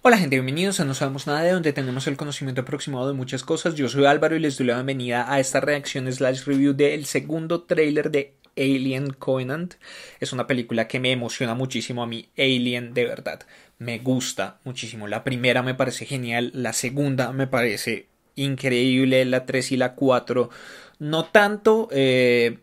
Hola gente, bienvenidos a No Sabemos Nada de donde tenemos el conocimiento aproximado de muchas cosas. Yo soy Álvaro y les doy la bienvenida a esta reacción slash review del segundo tráiler de Alien Covenant. Es una película que me emociona muchísimo a mí, Alien de verdad. Me gusta muchísimo. La primera me parece genial, la segunda me parece increíble, la 3 y la 4 no tanto. Eh,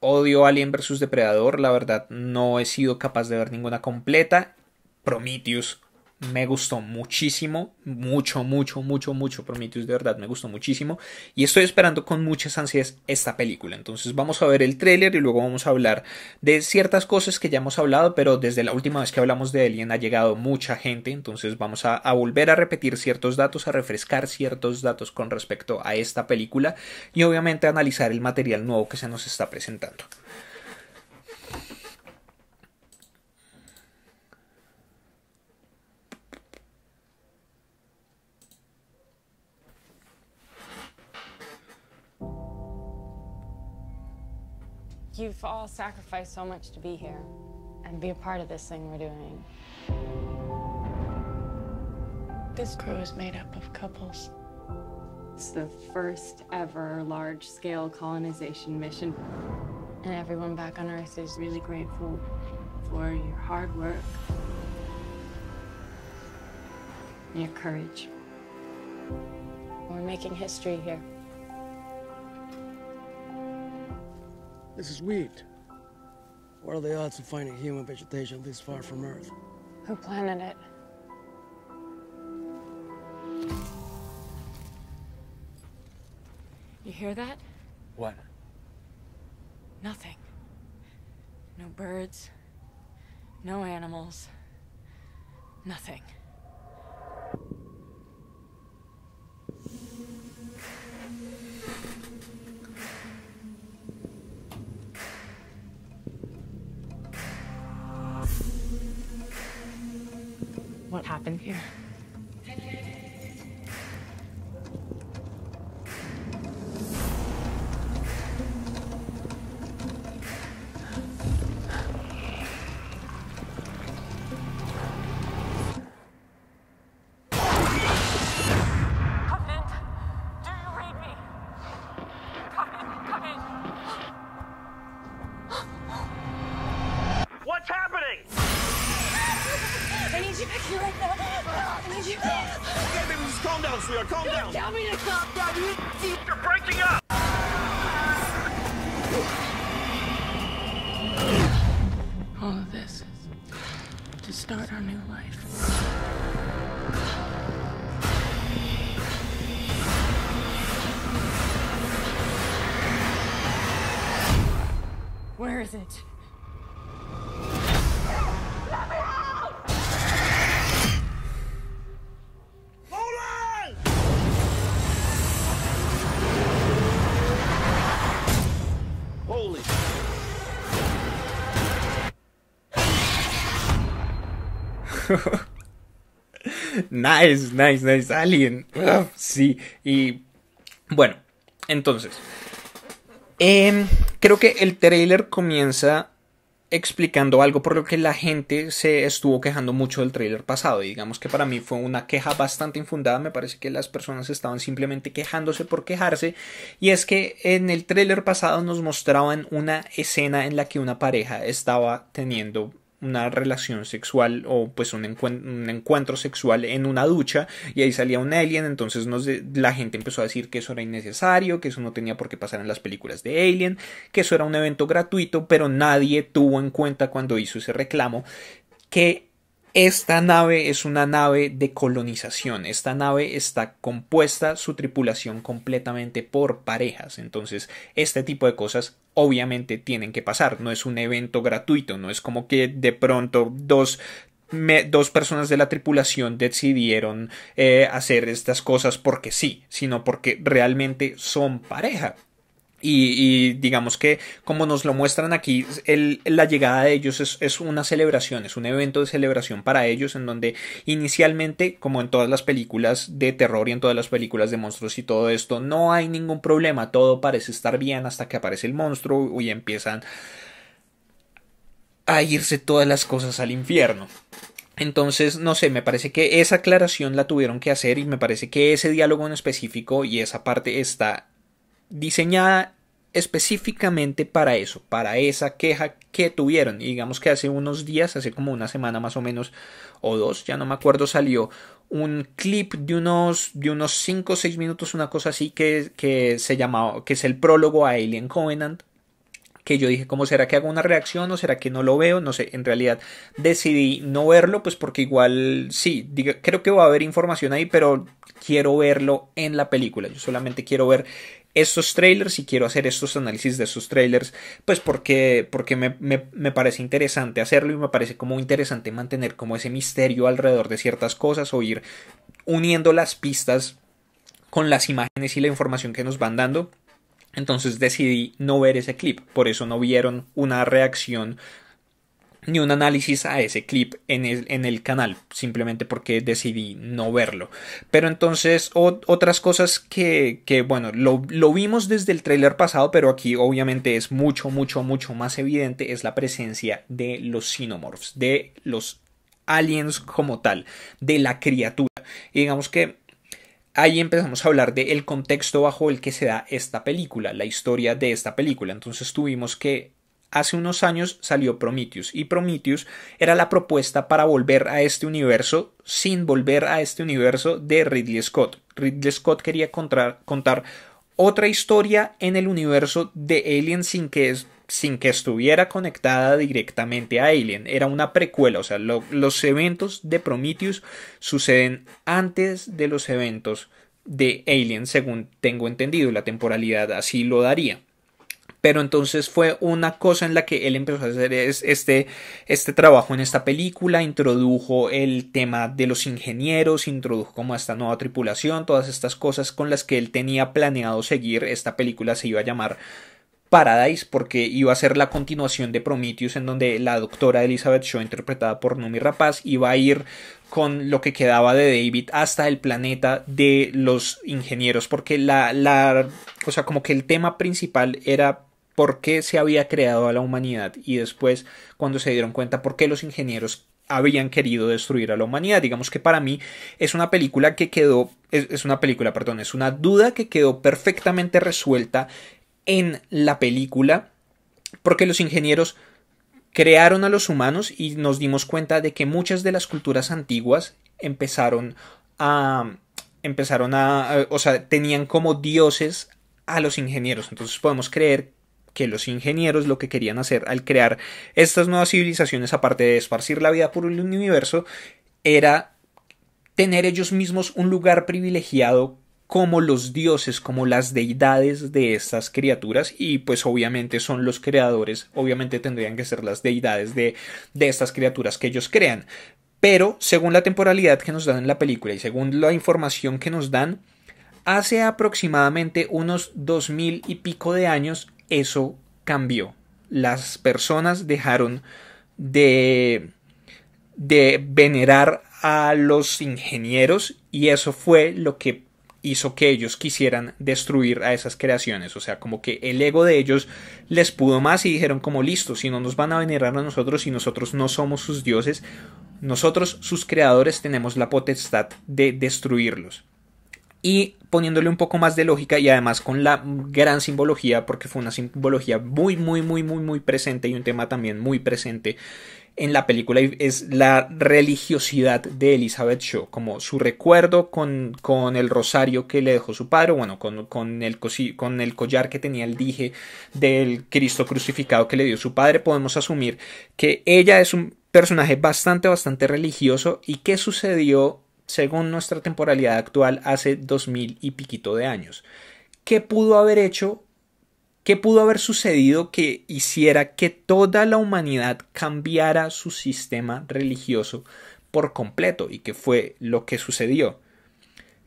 odio Alien vs Depredador, la verdad no he sido capaz de ver ninguna completa. Prometheus me gustó muchísimo, mucho, mucho, mucho, mucho Prometheus, de verdad me gustó muchísimo y estoy esperando con muchas ansias esta película. Entonces vamos a ver el tráiler y luego vamos a hablar de ciertas cosas que ya hemos hablado, pero desde la última vez que hablamos de Alien ha llegado mucha gente, entonces vamos a, a volver a repetir ciertos datos, a refrescar ciertos datos con respecto a esta película y obviamente analizar el material nuevo que se nos está presentando. You've all sacrificed so much to be here and be a part of this thing we're doing. This crew is made up of couples. It's the first ever large-scale colonization mission. And everyone back on Earth is really grateful for your hard work, your courage. We're making history here. This is wheat. What are the odds of finding human vegetation this far from Earth? Who planted it? You hear that? What? Nothing. No birds. No animals. Nothing. to start our new life. Where is it? nice, nice, nice. Alien. sí. Y bueno, entonces. Em, creo que el trailer comienza explicando algo por lo que la gente se estuvo quejando mucho del trailer pasado. digamos que para mí fue una queja bastante infundada. Me parece que las personas estaban simplemente quejándose por quejarse. Y es que en el trailer pasado nos mostraban una escena en la que una pareja estaba teniendo una relación sexual o pues un, encuentro sexual en una ducha y ahí salía un alien, entonces la gente empezó a decir que eso era innecesario, que eso no tenía por qué pasar en las películas de Alien, que eso era un evento gratuito, pero nadie tuvo en cuenta cuando hizo ese reclamo que esta nave es una nave de colonización. Esta nave está compuesta, su tripulación completamente por parejas. Entonces, este tipo de cosas obviamente tienen que pasar. No es un evento gratuito, no es como que de pronto dos personas de la tripulación decidieron eh, hacer estas cosas porque sí, sino porque realmente son pareja. Y, digamos que como nos lo muestran aquí, la llegada de ellos es, es, una celebración, es un evento de celebración para ellos en donde inicialmente, como en todas las películas de terror y en todas las películas de monstruos y todo esto, no hay ningún problema, todo parece estar bien hasta que aparece el monstruo y empiezan a irse todas las cosas al infierno. Entonces, no sé, me parece que esa aclaración la tuvieron que hacer y me parece que ese diálogo en específico y esa parte está diseñada específicamente para eso, para esa queja que tuvieron. digamos que hace unos días, hace como una semana más o menos, o dos, ya no me acuerdo, salió un clip de unos, de unos 5 o 6 minutos, una cosa así, que, que se llamaba, que es el prólogo a Alien Covenant, que yo dije, ¿cómo será que hago una reacción o será que no lo veo? No sé, en realidad decidí no verlo, pues porque igual sí, creo que va a haber información ahí, pero quiero verlo en la película. Yo solamente quiero ver estos trailers y quiero hacer estos análisis de estos trailers, pues porque, porque me, me, parece interesante hacerlo y me parece como interesante mantener como ese misterio alrededor de ciertas cosas o ir uniendo las pistas con las imágenes y la información que nos van dando. Entonces decidí no ver ese clip, por eso no vieron una reacción ni un análisis a ese clip en el, en el canal, simplemente porque decidí no verlo. Pero entonces otras cosas que, bueno, lo, vimos desde el tráiler pasado, pero aquí obviamente es mucho, mucho, mucho más evidente, es la presencia de los xenomorphs, de los aliens como tal, de la criatura. Y digamos que ahí empezamos a hablar del contexto bajo el que se da esta película, la historia de esta película. Entonces tuvimos que hace unos años salió Prometheus y Prometheus era la propuesta para volver a este universo sin volver a este universo de Ridley Scott. Ridley Scott quería contar, contar otra historia en el universo de Alien sin que es, sin que estuviera conectada directamente a Alien. Era una precuela, o sea, los eventos de Prometheus suceden antes de los eventos de Alien, según tengo entendido, la temporalidad así lo daría. Pero entonces fue una cosa en la que él empezó a hacer este, este trabajo en esta película, introdujo el tema de los ingenieros, introdujo como esta nueva tripulación, todas estas cosas con las que él tenía planeado seguir. Esta película se iba a llamar Paradise porque iba a ser la continuación de Prometheus en donde la doctora Elizabeth Shaw interpretada por Numi Rapaz iba a ir con lo que quedaba de David hasta el planeta de los ingenieros porque la, la o sea como que el tema principal era por qué se había creado a la humanidad y después cuando se dieron cuenta por qué los ingenieros habían querido destruir a la humanidad. Digamos que para mí es una película que quedó, es, es, una película, perdón, es una duda que quedó perfectamente resuelta en la película porque los ingenieros crearon a los humanos y nos dimos cuenta de que muchas de las culturas antiguas empezaron a empezaron a o sea tenían como dioses a los ingenieros entonces podemos creer que los ingenieros lo que querían hacer al crear estas nuevas civilizaciones aparte de esparcir la vida por el universo era tener ellos mismos un lugar privilegiado como los dioses, como las deidades de estas criaturas y pues obviamente son los creadores, obviamente tendrían que ser las deidades de, estas criaturas que ellos crean. Pero según la temporalidad que nos dan en la película y según la información que nos dan, hace aproximadamente unos dos mil y pico de años eso cambió. Las personas dejaron de, de venerar a los ingenieros y eso fue lo que hizo que ellos quisieran destruir a esas creaciones. O sea, como que el ego de ellos les pudo más y dijeron como listo, si no nos van a venerar a nosotros y nosotros no somos sus dioses, nosotros sus creadores tenemos la potestad de destruirlos. Y poniéndole un poco más de lógica y además con la gran simbología, porque fue una simbología muy, muy, muy, muy, muy presente y un tema también muy presente en la película es la religiosidad de Elizabeth Shaw, como su recuerdo con, con el rosario que le dejó su padre, bueno, con, el, con el collar que tenía el dije del Cristo crucificado que le dio su padre, podemos asumir que ella es un personaje bastante, bastante religioso y que sucedió, según nuestra temporalidad actual, hace dos mil y piquito de años. ¿Qué pudo haber hecho ¿Qué pudo haber sucedido que hiciera que toda la humanidad cambiara su sistema religioso por completo? Y que fue lo que sucedió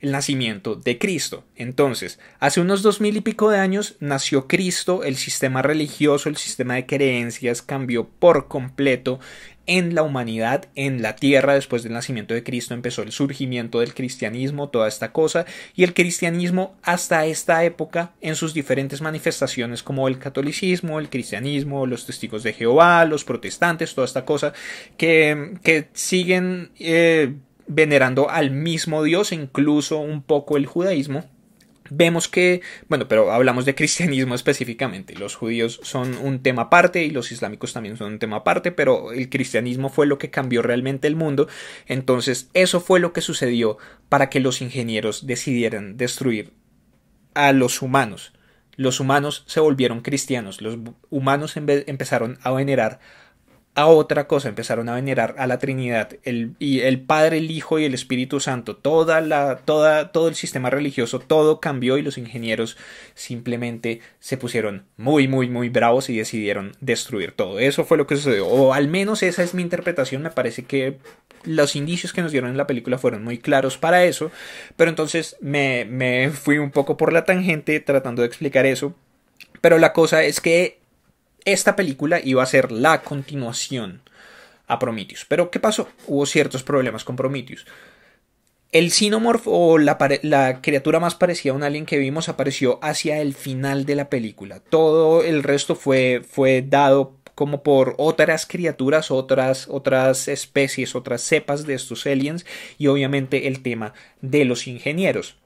el nacimiento de Cristo. Entonces, hace unos dos mil y pico de años nació Cristo, el sistema religioso, el sistema de creencias cambió por completo en la humanidad, en la tierra, después del nacimiento de Cristo empezó el surgimiento del cristianismo, toda esta cosa, y el cristianismo hasta esta época, en sus diferentes manifestaciones como el catolicismo, el cristianismo, los testigos de Jehová, los protestantes, toda esta cosa, que, siguen eh, venerando al mismo Dios, incluso un poco el judaísmo. Vemos que, bueno, pero hablamos de cristianismo específicamente. Los judíos son un tema aparte y los islámicos también son un tema aparte, pero el cristianismo fue lo que cambió realmente el mundo. Entonces, eso fue lo que sucedió para que los ingenieros decidieran destruir a los humanos. Los humanos se volvieron cristianos, los humanos empezaron a venerar a otra cosa, empezaron a venerar a la Trinidad, el, y el Padre, el Hijo y el Espíritu Santo, toda la, toda, todo el sistema religioso, todo cambió y los ingenieros simplemente se pusieron muy, muy, muy bravos y decidieron destruir todo. Eso fue lo que sucedió, o al menos esa es mi interpretación, me parece que los indicios que nos dieron en la película fueron muy claros para eso, pero entonces me, me fui un poco por la tangente tratando de explicar eso, pero la cosa es que esta película iba a ser la continuación a Prometheus. Pero ¿qué pasó? Hubo ciertos problemas con Prometheus. El Xenomorph o la, la, criatura más parecida a un alien que vimos apareció hacia el final de la película. Todo el resto fue, fue dado como por otras criaturas, otras, otras especies, otras cepas de estos aliens y obviamente el tema de los ingenieros.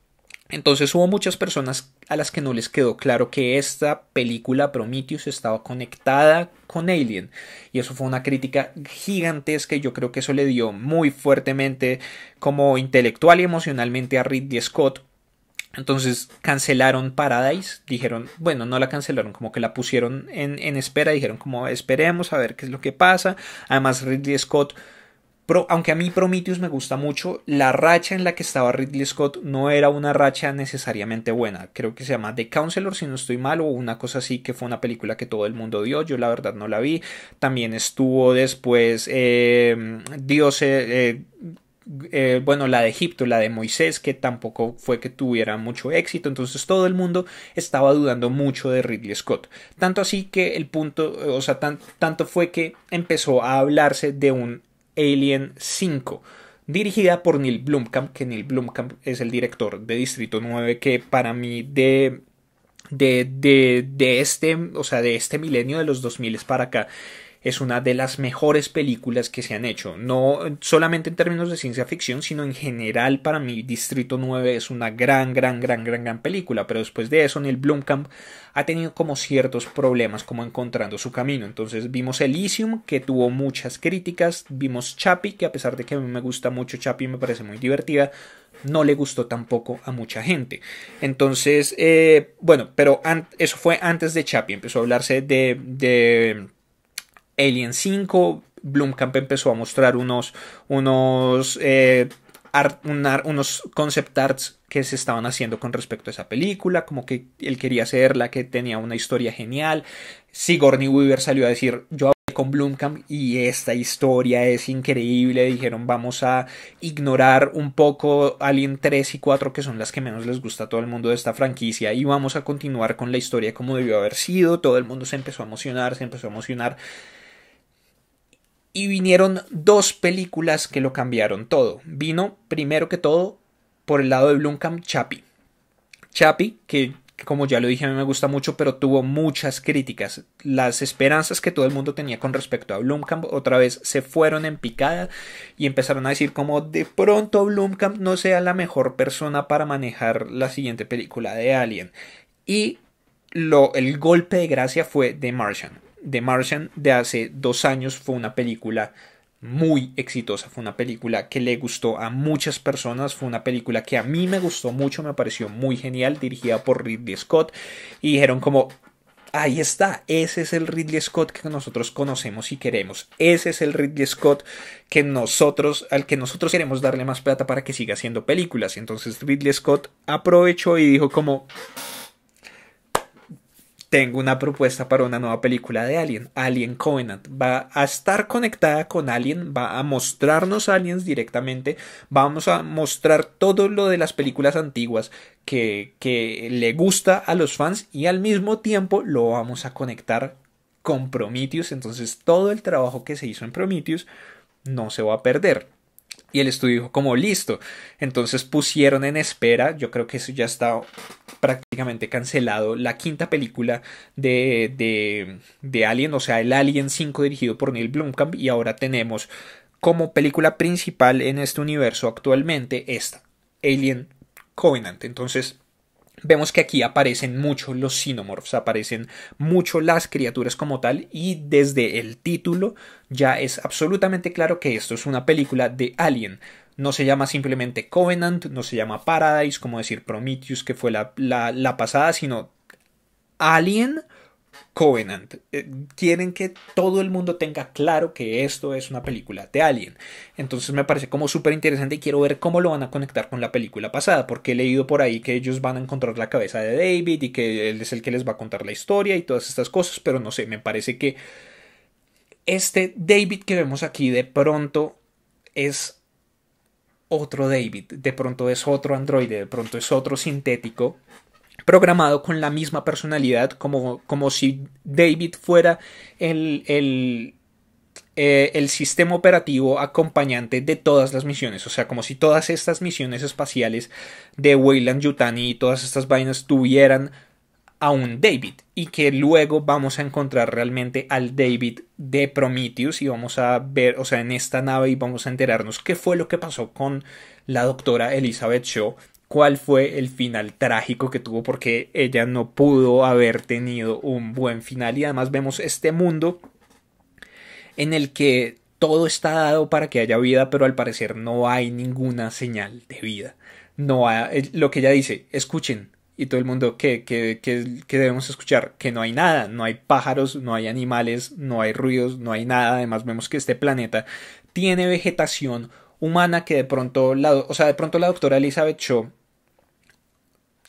Entonces hubo muchas personas a las que no les quedó claro que esta película Prometheus estaba conectada con Alien. Y eso fue una crítica gigantesca y yo creo que eso le dio muy fuertemente como intelectual y emocionalmente a Ridley Scott. Entonces cancelaron Paradise, dijeron, bueno, no la cancelaron, como que la pusieron en, en espera, dijeron como esperemos a ver qué es lo que pasa. Además Ridley Scott aunque a mí Prometheus me gusta mucho, la racha en la que estaba Ridley Scott no era una racha necesariamente buena. Creo que se llama The Counselor, si no estoy mal, o una cosa así, que fue una película que todo el mundo dio. Yo la verdad no la vi. También estuvo después eh, Dios. Eh, eh, bueno, la de Egipto, la de Moisés, que tampoco fue que tuviera mucho éxito, entonces todo el mundo estaba dudando mucho de Ridley Scott. Tanto así que el punto, o sea, tanto fue que empezó a hablarse de un Alien 5, dirigida por Neil Blomkamp, que Neil Blomkamp es el director de Distrito 9, que para mí de, de, de, de este, o sea, de este milenio de los 2000 para acá es una de las mejores películas que se han hecho, no solamente en términos de ciencia ficción, sino en general para mí Distrito 9 es una gran, gran, gran, gran, gran película, pero después de eso Neil Blomkamp ha tenido como ciertos problemas como encontrando su camino, entonces vimos Elysium que tuvo muchas críticas, vimos Chapi que a pesar de que a mí me gusta mucho Chappie me parece muy divertida, no le gustó tampoco a mucha gente. Entonces, eh, bueno, pero eso fue antes de Chapi, empezó a hablarse de Alien 5, Bloomcamp empezó a mostrar unos, unos, eh, unos concept arts que se estaban haciendo con respecto a esa película, como que él quería hacerla, que tenía una historia genial. Sigourney Weaver salió a decir, yo hablé con Bloomcamp y esta historia es increíble. Dijeron, vamos a ignorar un poco Alien 3 y 4, que son las que menos les gusta a todo el mundo de esta franquicia, y vamos a continuar con la historia como debió haber sido. Todo el mundo se empezó a emocionar, se empezó a emocionar y vinieron dos películas que lo cambiaron todo. Vino, primero que todo, por el lado de Blumkamp, Chapi Chapi que como ya lo dije, a mí me gusta mucho, pero tuvo muchas críticas. Las esperanzas que todo el mundo tenía con respecto a Blumkamp otra vez se fueron en picada y empezaron a decir como de pronto Blumkamp no sea la mejor persona para manejar la siguiente película de Alien. Y lo, el golpe de gracia fue The Martian. The Martian de hace dos años fue una película muy exitosa, fue una película que le gustó a muchas personas, fue una película que a mí me gustó mucho, me pareció muy genial, dirigida por Ridley Scott y dijeron como, ahí está, ese es el Ridley Scott que nosotros conocemos y queremos, ese es el Ridley Scott que nosotros, al que nosotros queremos darle más plata para que siga haciendo películas. Entonces Ridley Scott aprovechó y dijo como, tengo una propuesta para una nueva película de Alien, Alien Covenant. Va a estar conectada con Alien, va a mostrarnos Aliens directamente, vamos a mostrar todo lo de las películas antiguas que, que le gusta a los fans y al mismo tiempo lo vamos a conectar con Prometheus. Entonces todo el trabajo que se hizo en Prometheus no se va a perder. Y el estudio dijo como listo. Entonces pusieron en espera, yo creo que eso ya está prácticamente cancelado, la quinta película de, de, de Alien, o sea, el Alien 5 dirigido por Neil Blomkamp y ahora tenemos como película principal en este universo actualmente esta, Alien Covenant. Entonces, Vemos que aquí aparecen mucho los xenomorphs, aparecen mucho las criaturas como tal y desde el título ya es absolutamente claro que esto es una película de Alien. No se llama simplemente Covenant, no se llama Paradise, como decir Prometheus que fue la, la, la pasada, sino Alien Covenant. quieren eh, que todo el mundo tenga claro que esto es una película de Alien. Entonces me parece como súper interesante y quiero ver cómo lo van a conectar con la película pasada, porque he leído por ahí que ellos van a encontrar la cabeza de David y que él es el que les va a contar la historia y todas estas cosas, pero no sé, me parece que este David que vemos aquí de pronto es otro David, de pronto es otro androide, de pronto es otro sintético programado con la misma personalidad, como, como si David fuera el, el, eh, el sistema operativo acompañante de todas las misiones. O sea, como si todas estas misiones espaciales de Weyland Yutani y todas estas vainas tuvieran a un David y que luego vamos a encontrar realmente al David de Prometheus y vamos a ver, o sea, en esta nave y vamos a enterarnos qué fue lo que pasó con la doctora Elizabeth Shaw cuál fue el final trágico que tuvo porque ella no pudo haber tenido un buen final y además vemos este mundo en el que todo está dado para que haya vida pero al parecer no hay ninguna señal de vida. No hay, eh, lo que ella dice, escuchen, y todo el mundo que, debemos escuchar que no hay nada, no hay pájaros, no hay animales, no hay ruidos, no hay nada. Además vemos que este planeta tiene vegetación humana que de pronto la, o sea, de pronto la doctora Elizabeth Shaw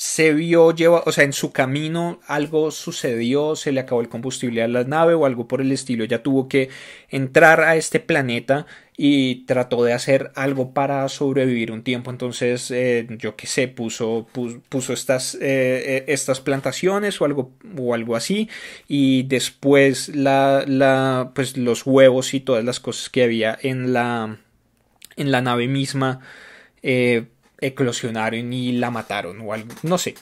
se vio lleva, o sea, en su camino algo sucedió, se le acabó el combustible a la nave o algo por el estilo, ya tuvo que entrar a este planeta y trató de hacer algo para sobrevivir un tiempo, entonces eh, yo qué sé, puso, puso, estas, eh, eh, estas plantaciones o algo, o algo así y después la, la, pues los huevos y todas las cosas que había en la, en la nave misma. Eh, eclosionaron y la mataron o algo, no sé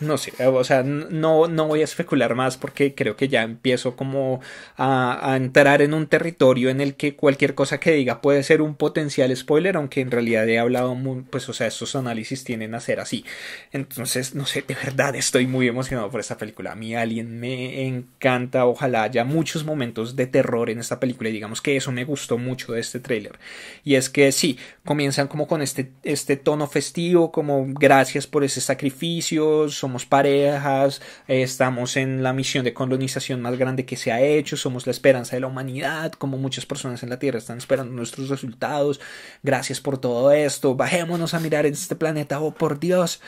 no sé, eh, o sea, no, voy a especular más porque creo que ya empiezo como a, entrar en un territorio en el que cualquier cosa que diga puede ser un potencial spoiler, aunque en realidad he hablado, pues, o sea, estos análisis tienen a ser así. Entonces, no sé, de verdad estoy muy emocionado por esta película. A mí Alien me encanta, ojalá haya muchos momentos de terror en esta película y digamos que eso me gustó mucho de este tráiler. Y es que sí, comienzan como con este, este tono festivo, como gracias por ese sacrificio, somos parejas, eh, estamos en la misión de colonización más grande que se ha hecho, somos la esperanza de la humanidad, como muchas personas en la Tierra están esperando nuestros resultados, gracias por todo esto, bajémonos a mirar en este planeta, oh por Dios,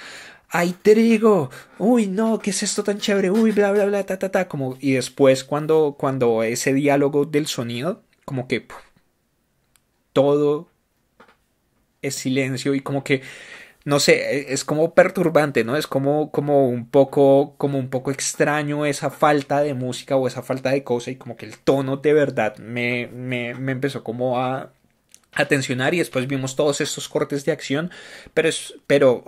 hay trigo! ¡Uy, no! ¿Qué es esto tan chévere? ¡Uy, bla, bla, bla, ta, ta, ta! Como, y después cuando, cuando ese diálogo del sonido, como que todo es silencio y como que no sé, e, es como perturbante, ¿no? Es como, como un poco, como un poco extraño esa falta de música o esa falta de cosa y como que el tono de verdad me, me, me empezó como a, a tensionar y después vimos todos estos cortes de acción, pero es, pero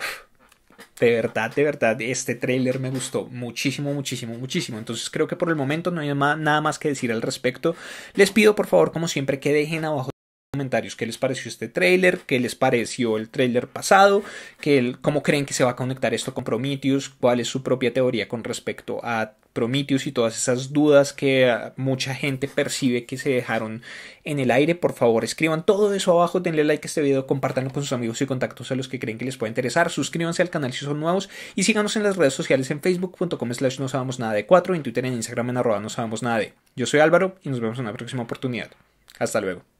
de verdad, de verdad, este tráiler me gustó muchísimo, muchísimo, muchísimo. Entonces creo que por el momento no hay nada más que decir al respecto. Les pido por favor, como siempre, que dejen abajo comentarios qué les pareció este trailer? qué les pareció el trailer pasado, que cómo creen que se va a conectar esto con Prometheus, cuál es su propia teoría con respecto a Prometheus y todas esas dudas que eh, mucha gente percibe que se dejaron en el aire. Por favor, escriban todo eso abajo, denle like a este video, compartanlo con sus amigos y contactos a los que creen que les puede interesar, suscríbanse al canal si son nuevos y síganos en las redes sociales en facebook.com slash no sabemos nada de 4, en Twitter, en Instagram en arroba no sabemos nada de. Yo soy Álvaro y nos vemos en una próxima oportunidad. Hasta luego.